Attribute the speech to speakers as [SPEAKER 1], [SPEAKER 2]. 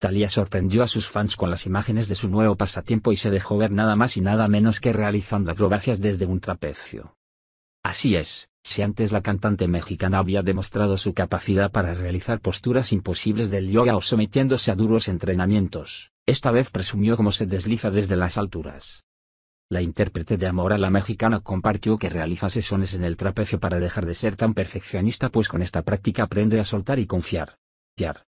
[SPEAKER 1] Talia sorprendió a sus fans con las imágenes de su nuevo pasatiempo y se dejó ver nada más y nada menos que realizando acrobacias desde un trapecio. Así es, si antes la cantante mexicana había demostrado su capacidad para realizar posturas imposibles del yoga o sometiéndose a duros entrenamientos, esta vez presumió cómo se desliza desde las alturas. La intérprete de Amor a la mexicana compartió que realiza sesiones en el trapecio para dejar de ser tan perfeccionista pues con esta práctica aprende a soltar y confiar.